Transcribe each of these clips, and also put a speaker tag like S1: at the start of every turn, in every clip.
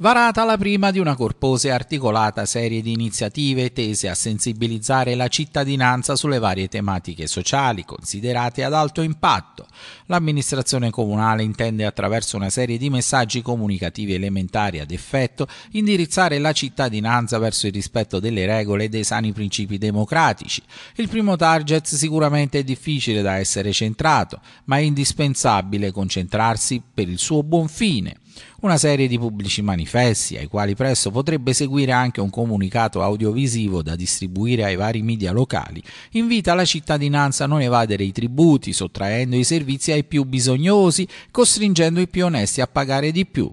S1: varata la prima di una corposa e articolata serie di iniziative tese a sensibilizzare la cittadinanza sulle varie tematiche sociali considerate ad alto impatto. L'amministrazione comunale intende attraverso una serie di messaggi comunicativi elementari ad effetto indirizzare la cittadinanza verso il rispetto delle regole e dei sani principi democratici. Il primo target sicuramente è difficile da essere centrato, ma è indispensabile concentrarsi per il suo buon fine una serie di pubblici manifesti ai quali presto potrebbe seguire anche un comunicato audiovisivo da distribuire ai vari media locali, invita la cittadinanza a non evadere i tributi, sottraendo i servizi ai più bisognosi, costringendo i più onesti a pagare di più,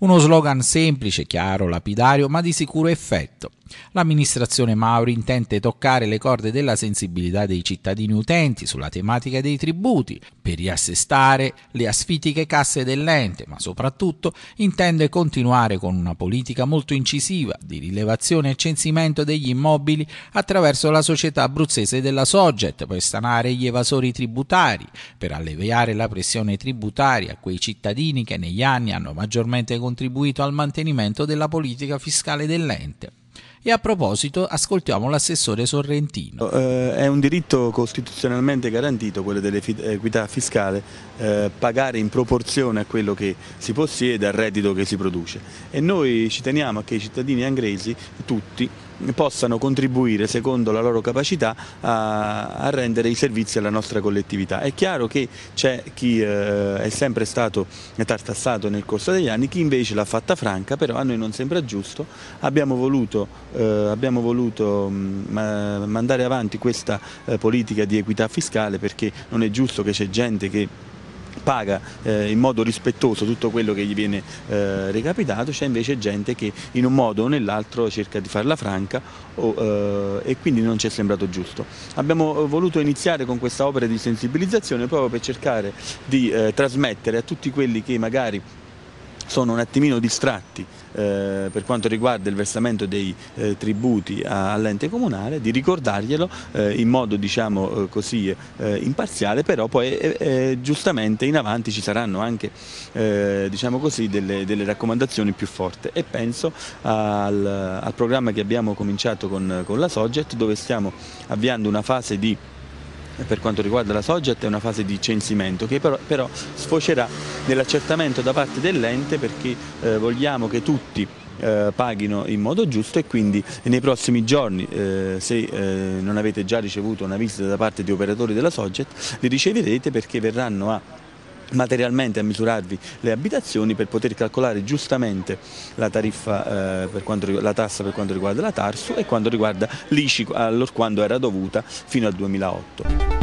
S1: uno slogan semplice, chiaro, lapidario, ma di sicuro effetto. L'amministrazione Mauri intende toccare le corde della sensibilità dei cittadini utenti sulla tematica dei tributi, per riassestare le asfitiche casse dell'ente, ma soprattutto intende continuare con una politica molto incisiva di rilevazione e censimento degli immobili attraverso la società abruzzese della Soget per stanare gli evasori tributari, per alleviare la pressione tributaria a quei cittadini che negli anni hanno maggiormente contribuito al mantenimento della politica fiscale dell'ente. E a
S2: proposito, ascoltiamo l'assessore Sorrentino. Eh, è un diritto costituzionalmente garantito quello dell'equità fiscale, eh, pagare in proporzione a quello che si possiede, al reddito che si produce. E noi ci teniamo a che i cittadini angresi, tutti, possano contribuire secondo la loro capacità a, a, rendere i servizi alla nostra collettività. È chiaro che c'è chi eh, è sempre stato tartassato nel corso degli anni, chi invece l'ha fatta franca, però a noi non sembra giusto, abbiamo voluto eh, abbiamo voluto mh, mm, mandare avanti questa eh, politica di equità fiscale perché non è giusto che c'è gente che paga eh, in modo rispettoso tutto quello che gli viene eh, recapitato, c'è invece gente che in un modo o nell'altro cerca di farla franca o, eh, e quindi non ci è sembrato giusto. Abbiamo eh, voluto iniziare con questa opera di sensibilizzazione proprio per cercare di eh, trasmettere a tutti quelli che magari sono un attimino distratti eh, per quanto riguarda il versamento dei eh, tributi all'ente comunale, di ricordarglielo eh, in modo diciamo eh, così eh, imparziale, però poi eh, giustamente in avanti ci saranno anche diciamo così, delle, delle, raccomandazioni più forti e penso al, al programma che abbiamo cominciato con, con la Soget dove stiamo avviando una fase di per quanto riguarda la Sogget è una fase di censimento che però, però sfocerà nell'accertamento da parte dell'ente perché eh, vogliamo che tutti eh, paghino in modo giusto e quindi nei prossimi giorni eh, se eh, non avete già ricevuto una visita da parte di operatori della Soget li riceverete perché verranno a materialmente a misurarvi le abitazioni per poter calcolare giustamente la, tariffa, eh, quanto, la tassa per quanto riguarda la Tarsu e quanto riguarda l'ICI allora quando era dovuta fino al 2008.